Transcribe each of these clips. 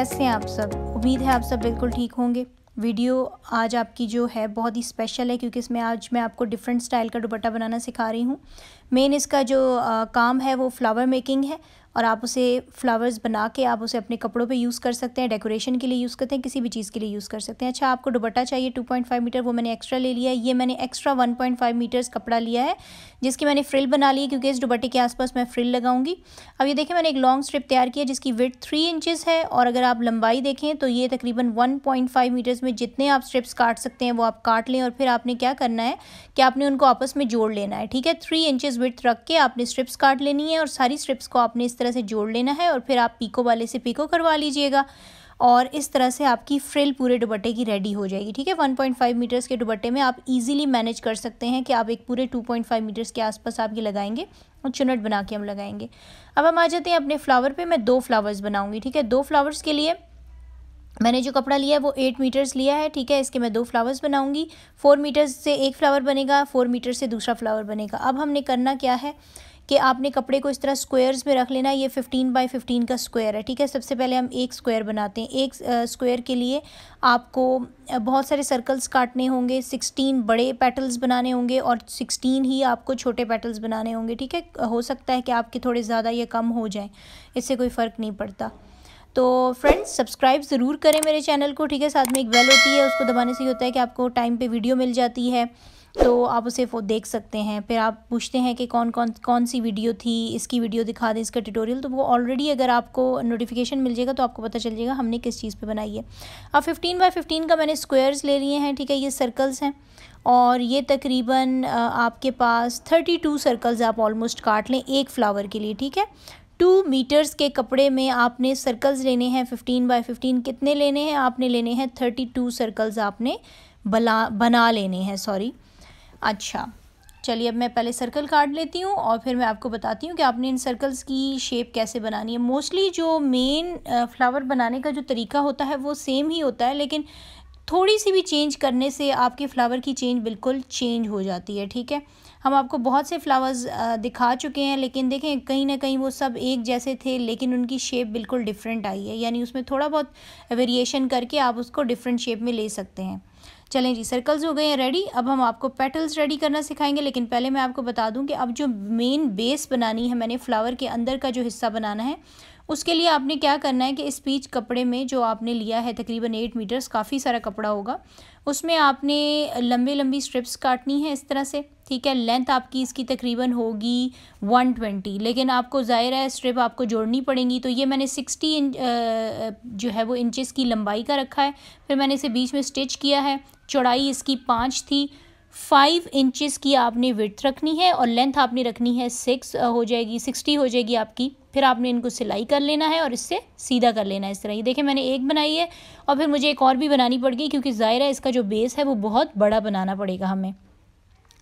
कैसे हैं आप सब उम्मीद है आप सब बिल्कुल ठीक होंगे वीडियो आज आपकी जो है बहुत ही स्पेशल है क्योंकि इसमें आज मैं आपको डिफरेंट स्टाइल का दुपट्टा बनाना सिखा रही हूँ मेन इसका जो आ, काम है वो फ्लावर मेकिंग है और आप उसे फ्लावर्स बना के आप उसे अपने कपड़ों पे यूज़ कर सकते हैं डेकोरेशन के लिए यूज़ करते हैं किसी भी चीज़ के लिए यूज़ कर सकते हैं अच्छा आपको दुबट्टा चाहिए 2.5 मीटर वो मैंने एक्स्ट्रा ले लिया है ये मैंने एक्स्ट्रा 1.5 मीटर्स कपड़ा लिया है जिसकी मैंने फ्रिल बना ली है क्योंकि इस दुबट्टे के आसपास मैं फ्रिल लगाऊंगी अब ये देखें मैंने एक लॉन्ग स्ट्रिप तैयार किया जिसकी विथ थ्री इंचज़ है और अगर आप लंबाई देखें तो ये तकरीबन वन पॉइंट मीटर्स में जितने आप स्ट्रिप्स काट सकते हैं वो आप काट लें और फिर आपने क्या करना है कि आपने उनको आपस में जोड़ लेना है ठीक है थ्री इंचज़ विथ रख के आपने स्ट्रिप्स काट लेनी है और सारी स्ट्रिप्स को आपने इस तरह से जोड़ लेना है और फिर आप पीको वाले से पीको करवा लीजिएगा और इस तरह से आपकी फ्रिल पूरे दुबट्टे की रेडी हो जाएगी ठीक है 1.5 मीटर्स के दुबट्टे में आप इजीली मैनेज कर सकते हैं कि आप एक पूरे 2.5 मीटर्स के आसपास आप ये लगाएंगे और चुनट बना के हम लगाएंगे अब हम आ जाते हैं अपने फ्लावर पे मैं दो फ्लावर्स बनाऊंगी ठीक है दो फ्लावर्स के लिए मैंने जो कपड़ा लिया है वो एट मीटर्स लिया है ठीक है इसके मैं दो फ्लावर्स बनाऊंगी फोर मीटर्स से एक फ्लावर बनेगा फोर मीटर से दूसरा फ्लावर बनेगा अब हमने करना क्या है कि आपने कपड़े को इस तरह स्क्वायर्स में रख लेना ये 15 बाय 15 का स्क्वायर है ठीक है सबसे पहले हम एक स्क्वायर बनाते हैं एक स्क्वायर के लिए आपको बहुत सारे सर्कल्स काटने होंगे 16 बड़े पेटल्स बनाने होंगे और 16 ही आपको छोटे पेटल्स बनाने होंगे ठीक है हो सकता है कि आपके थोड़े ज़्यादा या कम हो जाए इससे कोई फ़र्क नहीं पड़ता तो फ्रेंड्स सब्सक्राइब ज़रूर करें मेरे चैनल को ठीक है साथ में एक बेल होती है उसको दबाने से ही होता है कि आपको टाइम पे वीडियो मिल जाती है तो आप उसे वो देख सकते हैं फिर आप पूछते हैं कि कौन कौन कौन सी वीडियो थी इसकी वीडियो दिखा दें इसका ट्यूटोरियल तो वो ऑलरेडी अगर आपको नोटिफिकेशन मिल जाएगा तो आपको पता चल जाएगा हमने किस चीज़ पे बनाई है अब 15 बाय 15 का मैंने स्क्वायर्स ले लिए हैं ठीक है ये सर्कल्स हैं और ये तकरीबन आपके पास टू सर्कल्स आप ऑलमोस्ट काट लें एक फ्लावर के लिए ठीक है टू मीटर्स के कपड़े में आपने सर्कल्स लेने हैं फिफ्टीन बाई फिफ्टीन कितने लेने हैं आपने लेने हैं थर्टी टू सर्कल्स आपने बना बना लेने हैं सॉरी अच्छा चलिए अब मैं पहले सर्कल काट लेती हूँ और फिर मैं आपको बताती हूँ कि आपने इन सर्कल्स की शेप कैसे बनानी है मोस्टली जो मेन फ्लावर बनाने का जो तरीका होता है वो सेम ही होता है लेकिन थोड़ी सी भी चेंज करने से आपके फ्लावर की चेंज बिल्कुल चेंज हो जाती है ठीक है हम आपको बहुत से फ्लावर्स दिखा चुके हैं लेकिन देखें कहीं ना कहीं वो सब एक जैसे थे लेकिन उनकी शेप बिल्कुल डिफरेंट आई है यानी उसमें थोड़ा बहुत वेरिएशन करके आप उसको डिफरेंट शेप में ले सकते हैं चलें जी सर्कल्स हो गए हैं रेडी अब हम आपको पेटल्स रेडी करना सिखाएंगे लेकिन पहले मैं आपको बता दूं कि अब जो मेन बेस बनानी है मैंने फ्लावर के अंदर का जो हिस्सा बनाना है उसके लिए आपने क्या करना है कि इस पीच कपड़े में जो आपने लिया है तकरीबन एट मीटर्स काफ़ी सारा कपड़ा होगा उसमें आपने लंबे लंबी स्ट्रिप्स काटनी है इस तरह से ठीक है लेंथ आपकी इसकी तकरीबन होगी वन ट्वेंटी लेकिन आपको ज़ाहिर है स्ट्रिप आपको जोड़नी पड़ेंगी तो ये मैंने सिक्सटी इंच जो है वो इंचेस की लंबाई का रखा है फिर मैंने इसे बीच में स्टिच किया है चौड़ाई इसकी पाँच थी फाइव इंचज़ की आपने विथ रखनी है और लेंथ आपने रखनी है सिक्स हो जाएगी सिक्सटी हो जाएगी आपकी फिर आपने इनको सिलाई कर लेना है और इससे सीधा कर लेना है इस तरह ये देखें मैंने एक बनाई है और फिर मुझे एक और भी बनानी पड़ गई क्योंकि ज़ाहिर है इसका जो बेस है वो बहुत बड़ा बनाना पड़ेगा हमें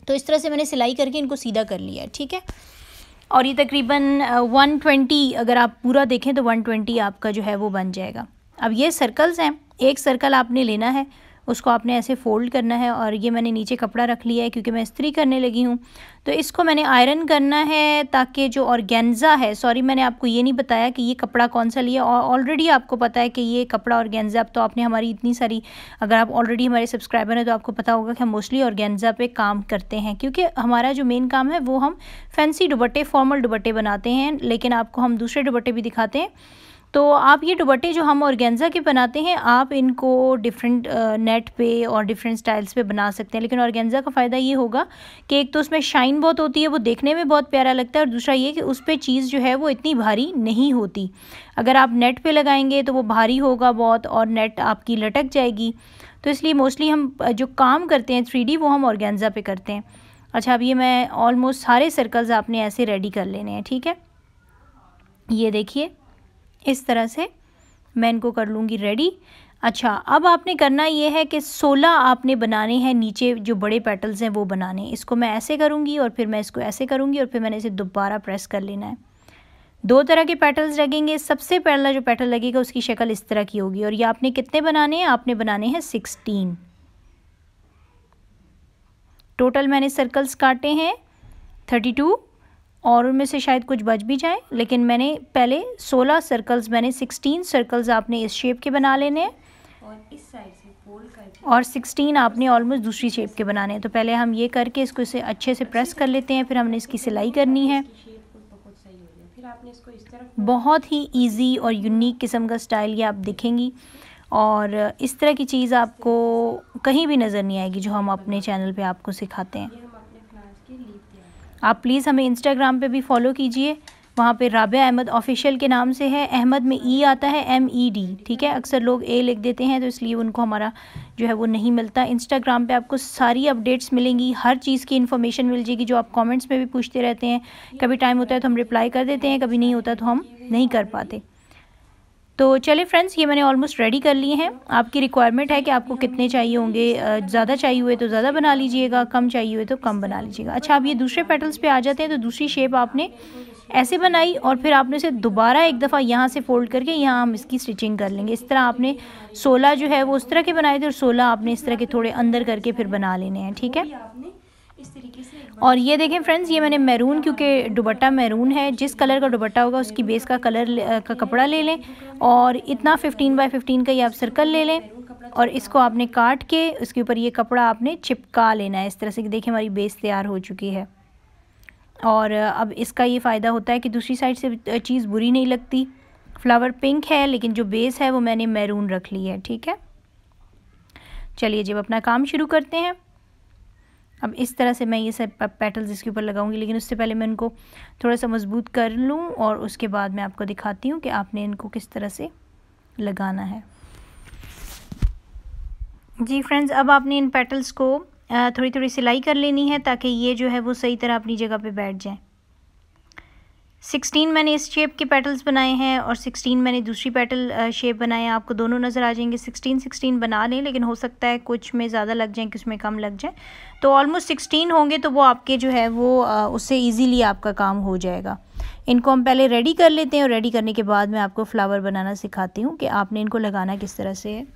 तो इस तरह से मैंने सिलाई करके इनको सीधा कर लिया है ठीक है और ये तकरीबन वन ट्वेंटी अगर आप पूरा देखें तो वन ट्वेंटी आपका जो है वो बन जाएगा अब ये सर्कल्स हैं एक सर्कल आपने लेना है उसको आपने ऐसे फ़ोल्ड करना है और ये मैंने नीचे कपड़ा रख लिया है क्योंकि मैं इस्त्री करने लगी हूँ तो इसको मैंने आयरन करना है ताकि जो ऑर्गेन्ज़ा है सॉरी मैंने आपको ये नहीं बताया कि ये कपड़ा कौन सा लिया और ऑलरेडी आपको पता है कि ये कपड़ा ऑर्गेन्ज़ा तो आपने हमारी इतनी सारी अगर आप ऑलरेडी हमारे सब्सक्राइबर हैं तो आपको पता होगा कि हम मोस्टली ऑर्गेन्ज़ा पे काम करते हैं क्योंकि हमारा जो मेन काम है वो हम फैंसी दुबट्टे फॉर्मल दुबट्टे बनाते हैं लेकिन आपको हम दूसरे दुबट्टे भी दिखाते हैं तो आप ये दुबट्टे जो हम ऑर्गेन्ज़ा के बनाते हैं आप इनको डिफरेंट नेट पे और डिफरेंट स्टाइल्स पे बना सकते हैं लेकिन ऑर्गेन्ज़ा का फ़ायदा ये होगा कि एक तो उसमें शाइन बहुत होती है वो देखने में बहुत प्यारा लगता है और दूसरा ये कि उस पर चीज़ जो है वो इतनी भारी नहीं होती अगर आप नेट पर लगाएंगे तो वो भारी होगा बहुत और नेट आपकी लटक जाएगी तो इसलिए मोस्टली हम जो काम करते हैं थ्री वो हम ऑर्गेन्ज़ा पे करते हैं अच्छा अब ये मैं ऑलमोस्ट सारे सर्कल्स आपने ऐसे रेडी कर लेने हैं ठीक है ये देखिए इस तरह से मैं इनको कर लूँगी रेडी अच्छा अब आपने करना ये है कि सोलह आपने बनाने हैं नीचे जो बड़े पेटल्स हैं वो बनाने इसको मैं ऐसे करूँगी और फिर मैं इसको ऐसे करूँगी और फिर मैंने इसे दोबारा प्रेस कर लेना है दो तरह के पेटल्स लगेंगे सबसे पहला जो पेटल लगेगा उसकी शक्ल इस तरह की होगी और ये आपने कितने बनाने हैं आपने बनाने हैं सिक्सटीन टोटल मैंने सर्कल्स काटे हैं थर्टी टू और उनमें से शायद कुछ बच भी जाए लेकिन मैंने पहले 16 सर्कल्स मैंने 16 सर्कल्स आपने इस शेप के बना लेने हैं और इस साइड से फोल्ड और 16 आपने ऑलमोस्ट दूसरी शेप के बनाने हैं तो पहले हम ये करके इसको इसे अच्छे से प्रेस कर लेते हैं फिर हमने इसकी सिलाई करनी है बहुत ही ईजी और यूनिक किस्म का स्टाइल ये आप देखेंगी और इस तरह की चीज़ आपको कहीं भी नज़र नहीं आएगी जो हम अपने चैनल पे आपको सिखाते हैं आप प्लीज़ हमें इंस्टाग्राम पे भी फॉलो कीजिए वहाँ पे राबिया अहमद ऑफिशियल के नाम से है अहमद में ई e आता है एम ई डी ठीक है अक्सर लोग ए लिख देते हैं तो इसलिए उनको हमारा जो है वो नहीं मिलता इंस्टाग्राम पे आपको सारी अपडेट्स मिलेंगी हर चीज़ की इन्फॉर्मेशन मिल जाएगी जो आप कमेंट्स में भी पूछते रहते हैं कभी टाइम होता है तो हम रिप्लाई कर देते हैं कभी नहीं होता तो हम नहीं कर पाते तो चलिए फ्रेंड्स ये मैंने ऑलमोस्ट रेडी कर लिए हैं आपकी रिक्वायरमेंट है कि आपको कितने चाहिए होंगे ज़्यादा चाहिए हुए तो ज़्यादा बना लीजिएगा कम चाहिए हुए तो कम बना लीजिएगा अच्छा आप ये दूसरे पेटल्स पे आ जाते हैं तो दूसरी शेप आपने ऐसे बनाई और फिर आपने इसे दोबारा एक दफ़ा यहाँ से फोल्ड करके यहाँ हम इसकी स्टिचिंग कर लेंगे इस तरह आपने सोलह जो है वो उस तरह के बनाए थे और सोलह आपने इस तरह के थोड़े अंदर करके फिर बना लेने हैं ठीक है इस तरीके से और ये देखें फ्रेंड्स ये मैंने मैरून क्योंकि दुबट्टा मैरून है जिस कलर का दुबट्टा होगा उसकी बेस का कलर का कपड़ा ले लें और इतना फिफ्टीन बाई फिफ्टीन का ये आप सर्कल ले लें और इसको आपने काट के उसके ऊपर ये कपड़ा आपने चिपका लेना है इस तरह से कि देखें हमारी बेस तैयार हो चुकी है और अब इसका ये फ़ायदा होता है कि दूसरी साइड से चीज़ बुरी नहीं लगती फ्लावर पिंक है लेकिन जो बेस है वो मैंने मैरून रख ली है ठीक है चलिए जब अपना काम शुरू करते हैं अब इस तरह से मैं ये सब पेटल्स इसके ऊपर लगाऊंगी लेकिन उससे पहले मैं इनको थोड़ा सा मज़बूत कर लूँ और उसके बाद मैं आपको दिखाती हूँ कि आपने इनको किस तरह से लगाना है जी फ्रेंड्स अब आपने इन पेटल्स को थोड़ी थोड़ी सिलाई कर लेनी है ताकि ये जो है वो सही तरह अपनी जगह पे बैठ जाएं सिक्सटीन मैंने इस शेप के पेटल्स बनाए हैं और सिक्सटीन मैंने दूसरी पेटल शेप बनाए हैं आपको दोनों नज़र आ जाएंगे सिक्सटीन सिक्सटीन बना लें लेकिन हो सकता है कुछ में ज़्यादा लग जाएँ कुछ में कम लग जाए तो ऑलमोस्ट सिक्सटीन होंगे तो वो आपके जो है वो उससे ईजीली आपका काम हो जाएगा इनको हम पहले रेडी कर लेते हैं और रेडी करने के बाद मैं आपको फ्लावर बनाना सिखाती हूँ कि आपने इनको लगाना किस तरह से है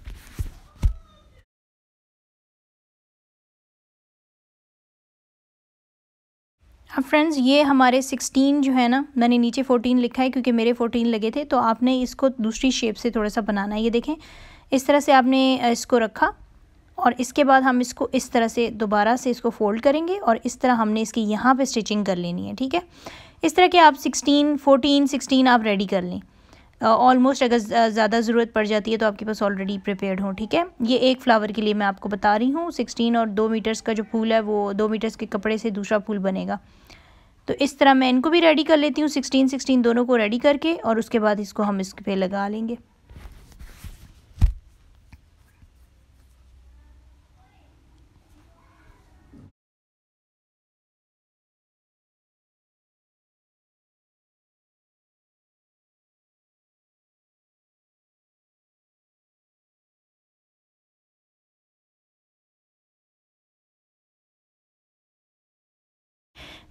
अब हाँ, फ्रेंड्स ये हमारे 16 जो है ना मैंने नीचे 14 लिखा है क्योंकि मेरे 14 लगे थे तो आपने इसको दूसरी शेप से थोड़ा सा बनाना है ये देखें इस तरह से आपने इसको रखा और इसके बाद हम इसको इस तरह से दोबारा से इसको फोल्ड करेंगे और इस तरह हमने इसकी यहाँ पे स्टिचिंग कर लेनी है ठीक है इस तरह के आप 16, 14, 16 आप रेडी कर लें ऑलमोस्ट अगर ज़्यादा ज़रूरत पड़ जाती है तो आपके पास ऑलरेडी प्रिपेयर हो ठीक है ये एक फ्लावर के लिए मैं आपको बता रही हूँ सिक्सटीन और दो मीटर्स का जो फूल है वो दो मीटर्स के कपड़े से दूसरा फूल बनेगा तो इस तरह मैं इनको भी रेडी कर लेती हूँ सिक्सटीन सिक्सटीन दोनों को रेडी करके और उसके बाद इसको हम इसके पे लगा लेंगे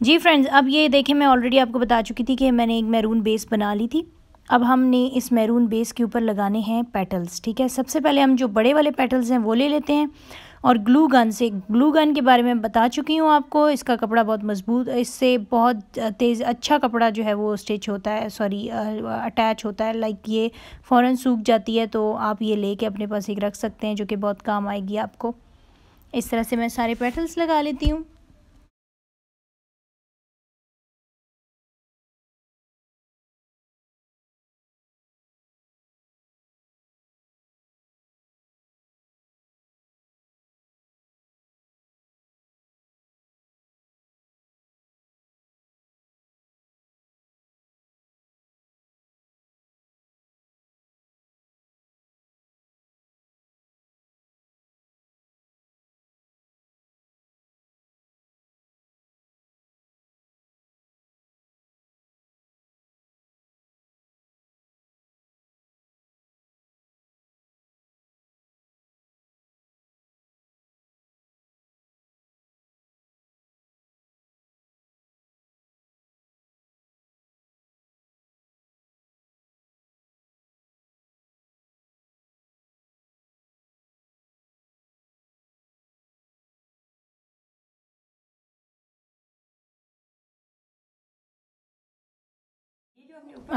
जी फ्रेंड्स अब ये देखें मैं ऑलरेडी आपको बता चुकी थी कि मैंने एक मैरून बेस बना ली थी अब हमने इस मैरून बेस के ऊपर लगाने हैं पेटल्स ठीक है सबसे पहले हम जो बड़े वाले पेटल्स हैं वो ले लेते हैं और ग्लू गन से ग्लू गन के बारे में बता चुकी हूँ आपको इसका कपड़ा बहुत मजबूत इससे बहुत तेज़ अच्छा कपड़ा जो है वो स्टिच होता है सॉरी अटैच होता है लाइक ये फ़ौरन सूख जाती है तो आप ये ले अपने पास एक रख सकते हैं जो कि बहुत काम आएगी आपको इस तरह से मैं सारे पेटल्स लगा लेती हूँ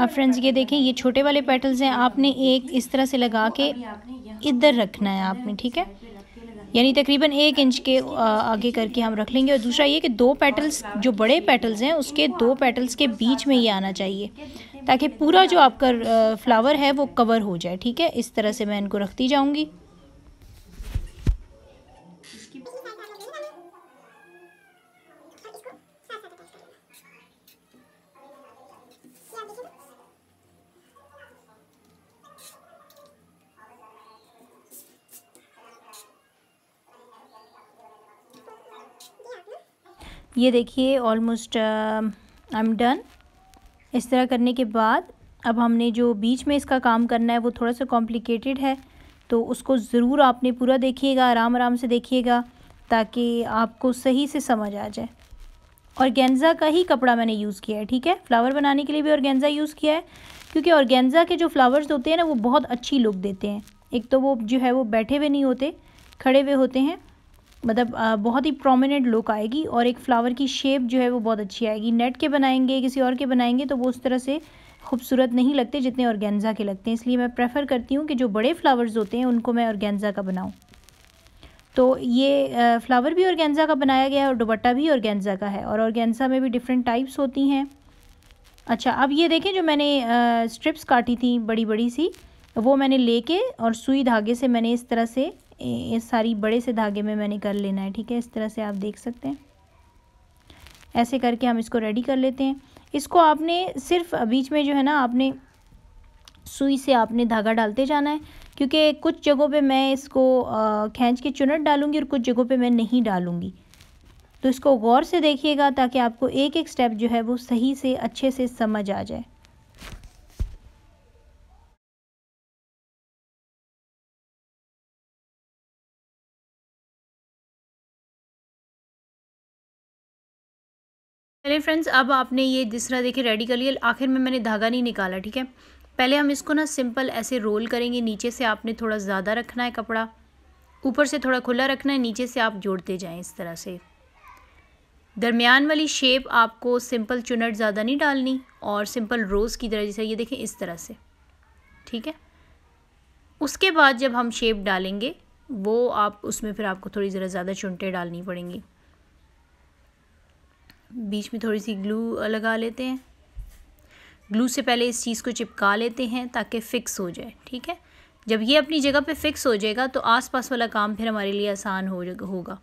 आप फ्रेंड्स ये देखें ये छोटे वाले पेटल्स हैं आपने एक इस तरह से लगा के इधर रखना है आपने ठीक है यानी तकरीबन एक इंच के आगे करके हम रख लेंगे और दूसरा ये कि दो पेटल्स जो बड़े पेटल्स हैं उसके दो पेटल्स के बीच में ये आना चाहिए ताकि पूरा जो आपका फ्लावर है वो कवर हो जाए ठीक है इस तरह से मैं इनको रखती जाऊँगी ये देखिए ऑलमोस्ट आई एम डन इस तरह करने के बाद अब हमने जो बीच में इसका काम करना है वो थोड़ा सा कॉम्प्लिकेटेड है तो उसको ज़रूर आपने पूरा देखिएगा आराम आराम से देखिएगा ताकि आपको सही से समझ आ जाए और गेंजा का ही कपड़ा मैंने यूज़ किया है ठीक है फ्लावर बनाने के लिए भी ऑर्गेन्ज़ा यूज़ किया है क्योंकि ऑर्गेन्ज़ा के जो फ्लावर्स होते हैं ना वो बहुत अच्छी लुक देते हैं एक तो वो जो है वो बैठे हुए नहीं होते खड़े हुए होते हैं मतलब बहुत ही प्रोमिनेंट लुक आएगी और एक फ्लावर की शेप जो है वो बहुत अच्छी आएगी नेट के बनाएंगे किसी और के बनाएंगे तो वो उस तरह से खूबसूरत नहीं लगते जितने औरगैनजा के लगते हैं इसलिए मैं प्रेफर करती हूँ कि जो बड़े फ्लावर्स होते हैं उनको मैं औरगैनजा का बनाऊँ तो ये फ्लावर भी औरगैनजा का बनाया गया है और दुबट्टा भी औरगैनजा का है और ऑर्गेन्ज़ा में भी डिफरेंट टाइप्स होती हैं अच्छा अब ये देखें जो मैंने स्ट्रिप्स काटी थी बड़ी बड़ी सी वो मैंने लेके और सुई धागे से मैंने इस तरह से ये सारी बड़े से धागे में मैंने कर लेना है ठीक है इस तरह से आप देख सकते हैं ऐसे करके हम इसको रेडी कर लेते हैं इसको आपने सिर्फ बीच में जो है ना आपने सुई से आपने धागा डालते जाना है क्योंकि कुछ जगहों पे मैं इसको खींच के चुनट डालूंगी और कुछ जगहों पे मैं नहीं डालूंगी तो इसको गौर से देखिएगा ताकि आपको एक एक स्टेप जो है वो सही से अच्छे से समझ आ जाए चलिए फ्रेंड्स अब आपने ये जिस तरह देखे रेडी कर लिया आखिर में मैंने धागा नहीं निकाला ठीक है पहले हम इसको ना सिंपल ऐसे रोल करेंगे नीचे से आपने थोड़ा ज़्यादा रखना है कपड़ा ऊपर से थोड़ा खुला रखना है नीचे से आप जोड़ते जाएं इस तरह से दरमियान वाली शेप आपको सिंपल चुनट ज़्यादा नहीं डालनी और सिंपल रोज़ की तरह जैसे ये देखें इस तरह से ठीक है उसके बाद जब हम शेप डालेंगे वो आप उसमें फिर आपको थोड़ी ज़रा ज़्यादा चुनटें डालनी पड़ेंगी बीच में थोड़ी सी ग्लू लगा लेते हैं ग्लू से पहले इस चीज़ को चिपका लेते हैं ताकि फ़िक्स हो जाए ठीक है जब ये अपनी जगह पे फ़िक्स हो जाएगा तो आसपास वाला काम फिर हमारे लिए आसान हो होगा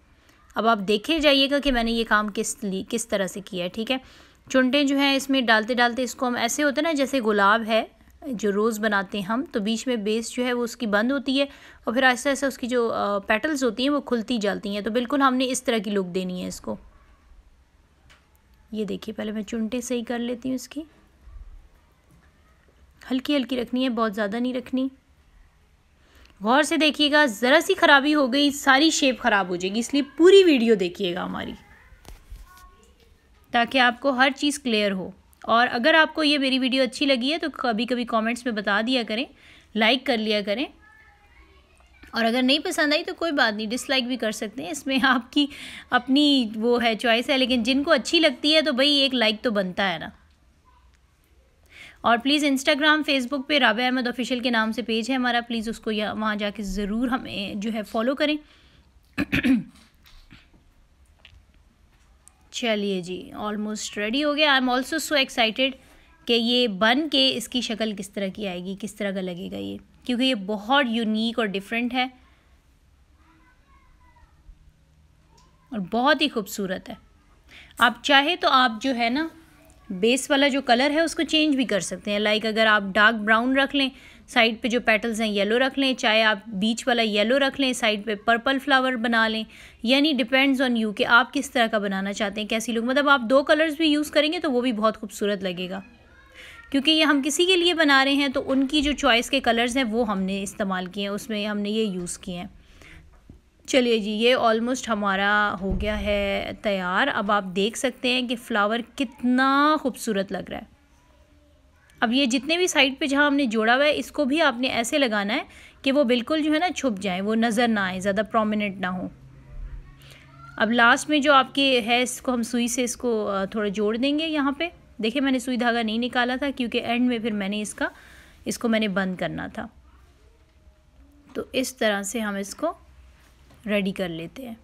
अब आप देखे जाइएगा कि मैंने ये काम किस किस तरह से किया है ठीक है चुनटे जो हैं इसमें डालते डालते इसको हम ऐसे होते हैं ना जैसे गुलाब है जो रोज़ बनाते हैं हम तो बीच में बेस जो है वो उसकी बंद होती है और फिर आहिस्ता आहिस्ता उसकी जो पेटल्स होती हैं वो खुलती जाती हैं तो बिल्कुल हमने इस तरह की लुक देनी है इसको ये देखिए पहले मैं चुनटे से ही कर लेती हूँ इसकी हल्की हल्की रखनी है बहुत ज़्यादा नहीं रखनी गौर से देखिएगा ज़रा सी खराबी हो गई सारी शेप ख़राब हो जाएगी इसलिए पूरी वीडियो देखिएगा हमारी ताकि आपको हर चीज़ क्लियर हो और अगर आपको ये मेरी वीडियो अच्छी लगी है तो कभी कभी कमेंट्स में बता दिया करें लाइक कर लिया करें और अगर नहीं पसंद आई तो कोई बात नहीं डिसलाइक भी कर सकते हैं इसमें आपकी अपनी वो है चॉइस है लेकिन जिनको अच्छी लगती है तो भाई एक लाइक तो बनता है ना और प्लीज़ इंस्टाग्राम फेसबुक पे राबे अहमद ऑफिशियल के नाम से पेज है हमारा प्लीज़ उसको या वहाँ जाके ज़रूर हमें जो है फॉलो करें चलिए जी ऑलमोस्ट रेडी हो गया I am also so excited कि ये बन के इसकी शक्ल किस तरह की आएगी किस तरह का लगेगा ये क्योंकि ये बहुत यूनिक और डिफरेंट है और बहुत ही खूबसूरत है आप चाहे तो आप जो है ना बेस वाला जो कलर है उसको चेंज भी कर सकते हैं लाइक अगर आप डार्क ब्राउन रख लें साइड पे जो पेटल्स हैं येलो रख लें चाहे आप बीच वाला येलो रख लें साइड पे पर्पल फ्लावर बना लें यानी डिपेंड्स ऑन यू कि आप किस तरह का बनाना चाहते हैं कैसी लुक मतलब आप दो कलर्स भी यूज़ करेंगे तो वो भी बहुत खूबसूरत लगेगा क्योंकि ये हम किसी के लिए बना रहे हैं तो उनकी जो चॉइस के कलर्स हैं वो हमने इस्तेमाल किए हैं उसमें हमने ये यूज़ किए हैं चलिए जी ये ऑलमोस्ट हमारा हो गया है तैयार अब आप देख सकते हैं कि फ़्लावर कितना खूबसूरत लग रहा है अब ये जितने भी साइड पे जहाँ हमने जोड़ा हुआ है इसको भी आपने ऐसे लगाना है कि वो बिल्कुल जो है ना छुप जाए वो नज़र ना आए ज़्यादा प्रोमिनेंट ना हो अब लास्ट में जो आपके है इसको हम सुई से इसको थोड़ा जोड़ देंगे यहाँ पर देखिए मैंने सुई धागा नहीं निकाला था क्योंकि एंड में फिर मैंने इसका इसको मैंने बंद करना था तो इस तरह से हम इसको रेडी कर लेते हैं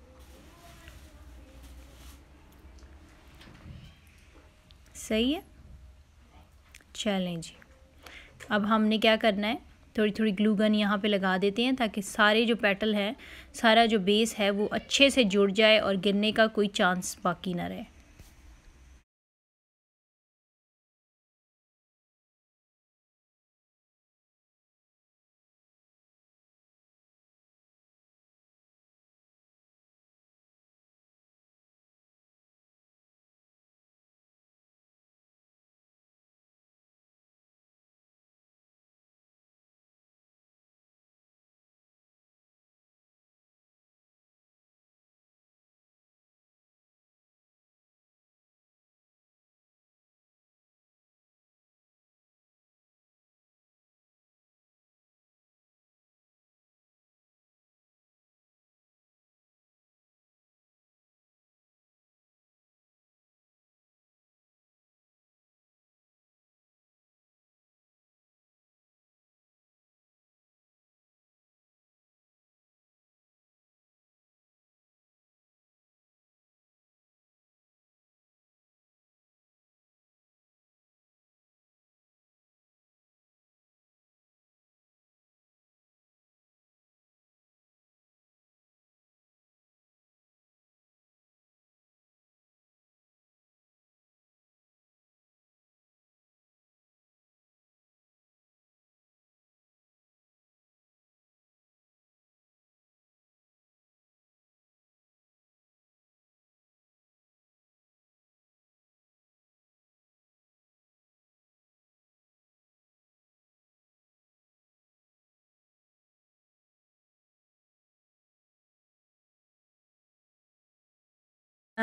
सही है चलें जी अब हमने क्या करना है थोड़ी थोड़ी ग्लू गन यहाँ पे लगा देते हैं ताकि सारे जो पेटल हैं सारा जो बेस है वो अच्छे से जुड़ जाए और गिरने का कोई चांस बाकी ना रहे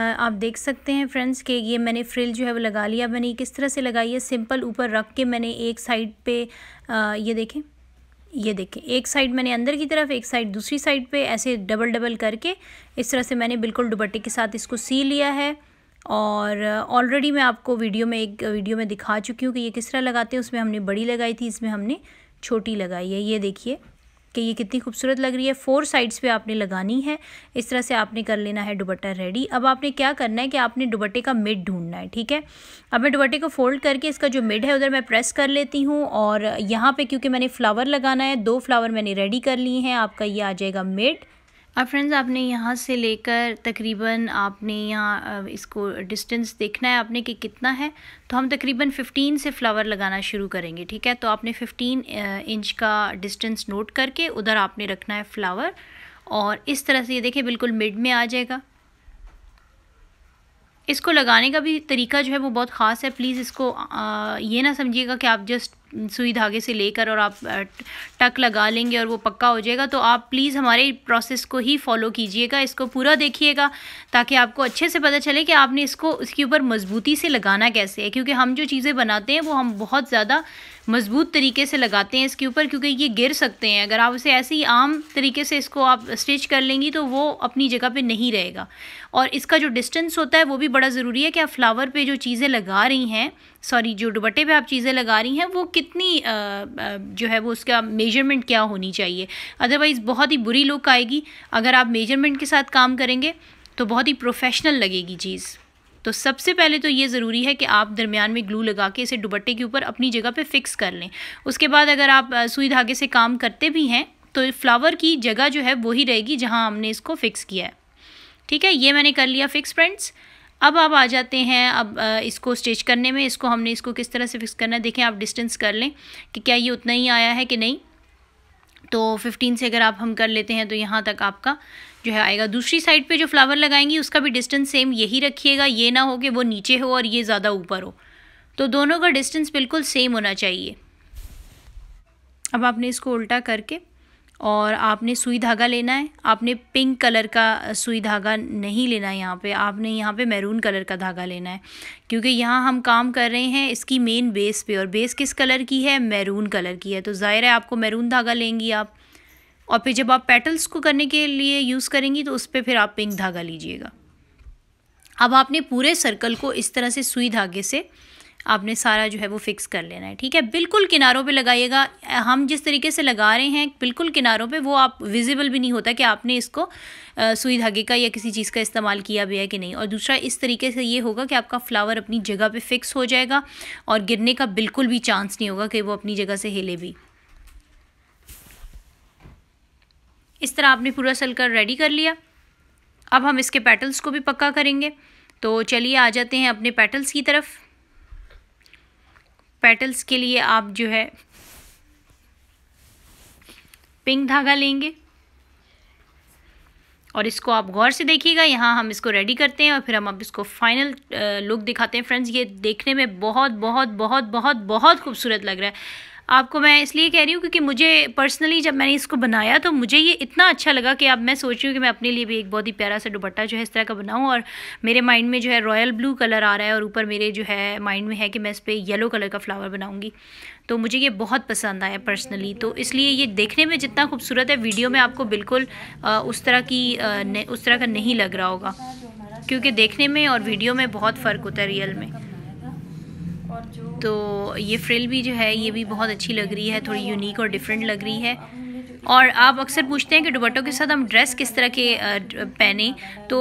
आप देख सकते हैं फ्रेंड्स कि ये मैंने फ्रिल जो है वो लगा लिया मैंने किस तरह से लगाई है सिंपल ऊपर रख के मैंने एक साइड पे ये देखें ये देखें एक साइड मैंने अंदर की तरफ एक साइड दूसरी साइड पे ऐसे डबल डबल करके इस तरह से मैंने बिल्कुल दुबट्टे के साथ इसको सी लिया है और ऑलरेडी मैं आपको वीडियो में एक वीडियो में दिखा चुकी हूँ कि ये किस तरह लगाते हैं उसमें हमने बड़ी लगाई थी इसमें हमने छोटी लगाई है ये देखिए कि ये कितनी खूबसूरत लग रही है फोर साइड्स पे आपने लगानी है इस तरह से आपने कर लेना है दुबट्टा रेडी अब आपने क्या करना है कि आपने दुबट्टे का मिड ढूंढना है ठीक है अब मैं दुबट्टे को फोल्ड करके इसका जो मिड है उधर मैं प्रेस कर लेती हूँ और यहाँ पर क्योंकि मैंने फ्लावर लगाना है दो फ्लावर मैंने रेडी कर लिए हैं आपका ये आ जाएगा मिड अब uh, फ्रेंड्स आपने यहाँ से लेकर तकरीबन आपने यहाँ uh, इसको डिस्टेंस देखना है आपने कि कितना है तो हम तकरीबन 15 से फ्लावर लगाना शुरू करेंगे ठीक है तो आपने 15 इंच uh, का डिस्टेंस नोट करके उधर आपने रखना है फ्लावर और इस तरह से ये देखिए बिल्कुल मिड में आ जाएगा इसको लगाने का भी तरीका जो है वो बहुत ख़ास है प्लीज़ इसको ये ना समझिएगा कि आप जस्ट सुई धागे से लेकर और आप टक लगा लेंगे और वो पक्का हो जाएगा तो आप प्लीज़ हमारे प्रोसेस को ही फॉलो कीजिएगा इसको पूरा देखिएगा ताकि आपको अच्छे से पता चले कि आपने इसको इसके ऊपर मज़बूती से लगाना कैसे है क्योंकि हम जो चीज़ें बनाते हैं वो हम बहुत ज़्यादा मज़बूत तरीके से लगाते हैं इसके ऊपर क्योंकि ये गिर सकते हैं अगर आप इसे ऐसे ही आम तरीके से इसको आप स्टिच कर लेंगी तो वो अपनी जगह पे नहीं रहेगा और इसका जो डिस्टेंस होता है वो भी बड़ा ज़रूरी है कि आप फ्लावर पे जो चीज़ें लगा रही हैं सॉरी जो दुबट्टे पे आप चीज़ें लगा रही हैं वो कितनी आ, आ, जो है वो उसका मेजरमेंट क्या होनी चाहिए अदरवाइज़ बहुत ही बुरी लुक आएगी अगर आप मेजरमेंट के साथ काम करेंगे तो बहुत ही प्रोफेशनल लगेगी चीज़ तो सबसे पहले तो ये ज़रूरी है कि आप दरमियान में ग्लू लगा के इसे दुबट्टे के ऊपर अपनी जगह पे फिक्स कर लें उसके बाद अगर आप सुई धागे से काम करते भी हैं तो फ्लावर की जगह जो है वही रहेगी जहाँ हमने इसको फ़िक्स किया है ठीक है ये मैंने कर लिया फ़िक्स फ्रेंड्स अब आप आ जाते हैं अब इसको स्टिच करने में इसको हमने इसको किस तरह से फिक्स करना है देखें आप डिस्टेंस कर लें कि क्या ये उतना ही आया है कि नहीं तो फिफ्टीन से अगर आप हम कर लेते हैं तो यहाँ तक आपका जो है आएगा दूसरी साइड पे जो फ्लावर लगाएंगी उसका भी डिस्टेंस सेम यही रखिएगा ये ना हो कि वो नीचे हो और ये ज़्यादा ऊपर हो तो दोनों का डिस्टेंस बिल्कुल सेम होना चाहिए अब आपने इसको उल्टा करके और आपने सुई धागा लेना है आपने पिंक कलर का सुई धागा नहीं लेना है यहाँ पे आपने यहाँ पे मैरून कलर का धागा लेना है क्योंकि यहाँ हम काम कर रहे हैं इसकी मेन बेस पे और बेस किस कलर की है मैरून कलर की है तो ज़ाहिर है आपको मैरून धागा लेंगी आप और फिर जब आप पेटल्स को करने के लिए यूज़ करेंगी तो उस पर फिर आप पिंक धागा लीजिएगा अब आपने पूरे सर्कल को इस तरह से सुई धागे से आपने सारा जो है वो फिक्स कर लेना है ठीक है बिल्कुल किनारों पे लगाइएगा हम जिस तरीके से लगा रहे हैं बिल्कुल किनारों पे वो आप विजिबल भी नहीं होता कि आपने इसको सुई धागे का या किसी चीज़ का इस्तेमाल किया भी है कि नहीं और दूसरा इस तरीके से ये होगा कि आपका फ्लावर अपनी जगह पर फिक्स हो जाएगा और गिरने का बिल्कुल भी चांस नहीं होगा कि वो अपनी जगह से हिले भी इस तरह आपने पूरा सलकर रेडी कर लिया अब हम इसके पेटल्स को भी पक्का करेंगे तो चलिए आ जाते हैं अपने पेटल्स की तरफ पेटल्स के लिए आप जो है पिंक धागा लेंगे और इसको आप गौर से देखिएगा यहाँ हम इसको रेडी करते हैं और फिर हम आप इसको फाइनल लुक uh, दिखाते हैं फ्रेंड्स ये देखने में बहुत बहुत बहुत बहुत बहुत खूबसूरत लग रहा है आपको मैं इसलिए कह रही हूँ क्योंकि मुझे पर्सनली जब मैंने इसको बनाया तो मुझे ये इतना अच्छा लगा कि अब मैं सोच रही हूँ कि मैं अपने लिए भी एक बहुत ही प्यारा सा दुपट्टा जो है इस तरह का बनाऊँ और मेरे माइंड में जो है रॉयल ब्लू कलर आ रहा है और ऊपर मेरे जो है माइंड में है कि मैं इस पर येलो कलर का फ्लावर बनाऊँगी तो मुझे ये बहुत पसंद आया पर्सनली तो इसलिए ये देखने में जितना खूबसूरत है वीडियो में आपको बिल्कुल उस तरह की उस तरह का नहीं लग रहा होगा क्योंकि देखने में और वीडियो में बहुत फ़र्क होता है रियल में तो ये फ्रिल भी जो है ये भी बहुत अच्छी लग रही है थोड़ी यूनिक और डिफरेंट लग रही है और आप अक्सर पूछते हैं कि दुबट्टों के साथ हम ड्रेस किस तरह के पहने तो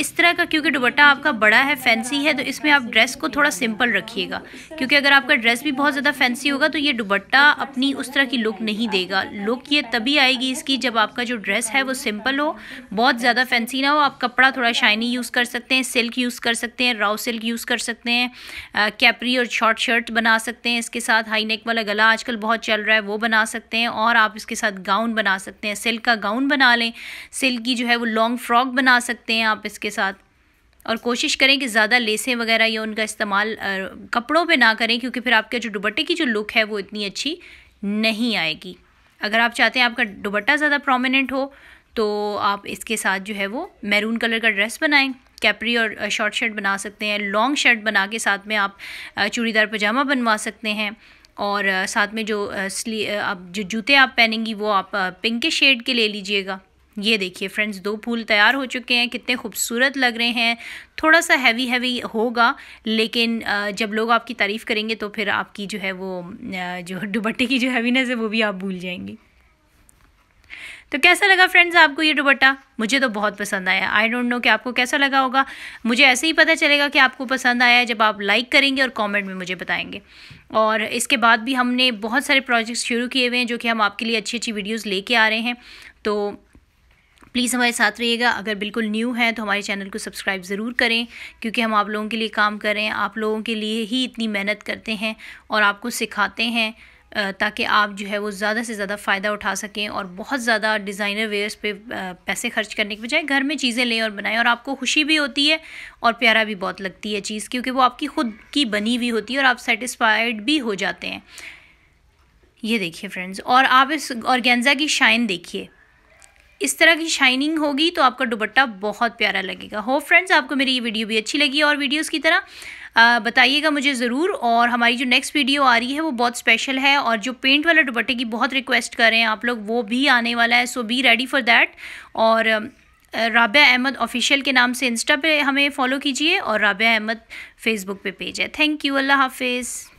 इस तरह का क्योंकि दुबट्टा आपका बड़ा है फैंसी है तो इसमें आप ड्रेस को थोड़ा सिंपल रखिएगा क्योंकि अगर आपका ड्रेस भी बहुत ज़्यादा फैंसी होगा तो ये दुबट्टा अपनी उस तरह की लुक नहीं देगा लुक ये तभी आएगी इसकी जब आपका जो ड्रेस है वो सिंपल हो बहुत ज़्यादा फैंसी ना हो आप कपड़ा थोड़ा शाइनी यूज़ कर सकते हैं सिल्क यूज़ कर सकते हैं राउ सिल्क यूज़ कर सकते हैं कैपरी और शॉर्ट शर्ट बना सकते हैं इसके साथ हाई नेक वाला गला आजकल बहुत चल रहा है वो बना सकते हैं और आप इसके साथ गाउन गाउन बना सकते हैं सिल्क का गाउन बना लें सिल्क की जो है वो लॉन्ग फ्रॉक बना सकते हैं आप इसके साथ और कोशिश करें कि ज़्यादा लेसें वगैरह या उनका इस्तेमाल कपड़ों पे ना करें क्योंकि फिर आपके जो दुबट्टे की जो लुक है वो इतनी अच्छी नहीं आएगी अगर आप चाहते हैं आपका दुबट्टा ज़्यादा प्रोमिनेंट हो तो आप इसके साथ जो है वो मैरून कलर का ड्रेस बनाएं कैपरी और शॉर्ट शर्ट बना सकते हैं लॉन्ग शर्ट बना के साथ में आप चूड़ीदार पजामा बनवा सकते हैं और साथ में जो स्ली आप जो जूते आप पहनेंगी वो आप पिंक के शेड के ले लीजिएगा ये देखिए फ्रेंड्स दो फूल तैयार हो चुके हैं कितने खूबसूरत लग रहे हैं थोड़ा सा हैवी हैवी होगा लेकिन जब लोग आपकी तारीफ़ करेंगे तो फिर आपकी जो है वो जो दुपट्टे की जो हैवीनेस है वो भी आप भूल जाएंगे तो कैसा लगा फ्रेंड्स आपको ये दुपट्टा मुझे तो बहुत पसंद आया आई डोंट नो कि आपको कैसा लगा होगा मुझे ऐसे ही पता चलेगा कि आपको पसंद आया है जब आप लाइक करेंगे और कमेंट में मुझे बताएंगे और इसके बाद भी हमने बहुत सारे प्रोजेक्ट्स शुरू किए हुए हैं जो कि हम आपके लिए अच्छी अच्छी वीडियोज़ लेके आ रहे हैं तो प्लीज़ हमारे साथ रहिएगा अगर बिल्कुल न्यू है तो हमारे चैनल को सब्सक्राइब ज़रूर करें क्योंकि हम आप लोगों के लिए काम कर रहे हैं आप लोगों के लिए ही इतनी मेहनत करते हैं और आपको सिखाते हैं ताकि आप जो है वो ज़्यादा से ज़्यादा फ़ायदा उठा सकें और बहुत ज़्यादा डिज़ाइनर वेयर्स पे पैसे खर्च करने के बजाय घर में चीज़ें लें और बनाएं और आपको खुशी भी होती है और प्यारा भी बहुत लगती है चीज़ क्योंकि वो आपकी ख़ुद की बनी हुई होती है और आप सेटिस्फाइड भी हो जाते हैं ये देखिए फ्रेंड्स और आप इस ऑर्गेन्ज़ा की शाइन देखिए इस तरह की शाइनिंग होगी तो आपका दुपट्टा बहुत प्यारा लगेगा हो फ्रेंड्स आपको मेरी ये वीडियो भी अच्छी लगी और वीडियोस की तरह बताइएगा मुझे ज़रूर और हमारी जो नेक्स्ट वीडियो आ रही है वो बहुत स्पेशल है और जो पेंट वाला दुपट्टे की बहुत रिक्वेस्ट कर रहे हैं आप लोग वो भी आने वाला है so be ready for that और राबिया अहमद ऑफिशियल के नाम से इंस्टा पे हमें फॉलो कीजिए और राबिया अहमद फेसबुक पे पेज है थैंक यू अल्लाह हाफिज़